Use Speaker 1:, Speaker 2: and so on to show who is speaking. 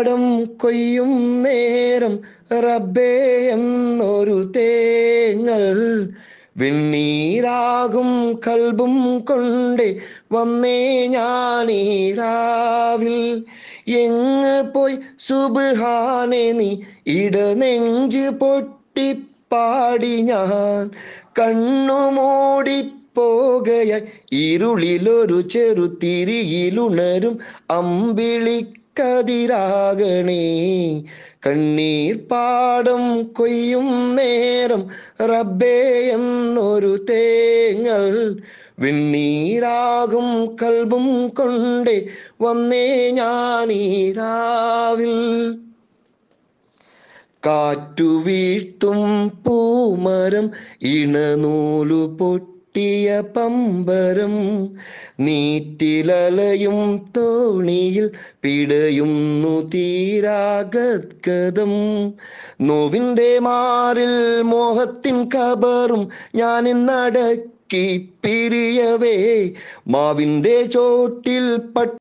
Speaker 1: പാടും കൊയ്യും നേരം റബ്ബേ എന്നൊരു തേങ്ങൾ വെണ്ണീരാകും കൽബും കൊണ്ട് വന്നേ ഞാനീരാവിൽ എങ്ങ് പോയി സുബാനെ നീ ഇട നെഞ്ച് പൊട്ടിപ്പാടി ഞാൻ കണ്ണുമൂടി പോകയ ഇരുളിലൊരു ചെറുതിരിയിലുണരും അമ്പിളി കതിരാകണേ കണ്ണീർ പാടം കൊയ്യും നേരം റബ്ബേ എന്നൊരു തേങ്ങൾ വിണ്ണീരാകും കൽബും കൊണ്ടേ വന്നേ ഞാനീരാവിൽ കാറ്റു വീഴ്ത്തും പൂമരം ഇണനൂലു പൊട്ടി പൊട്ടിയ പമ്പരും നീറ്റിലലയും തോണിയിൽ പിടയുന്നു തീരാഗത്കഥം നോവിൻ്റെ മാറിൽ മോഹത്തിൻ കബറും ഞാൻ ഇന്നടക്കി പിരിയവേ മാവിൻ്റെ ചോട്ടിൽ പട്ട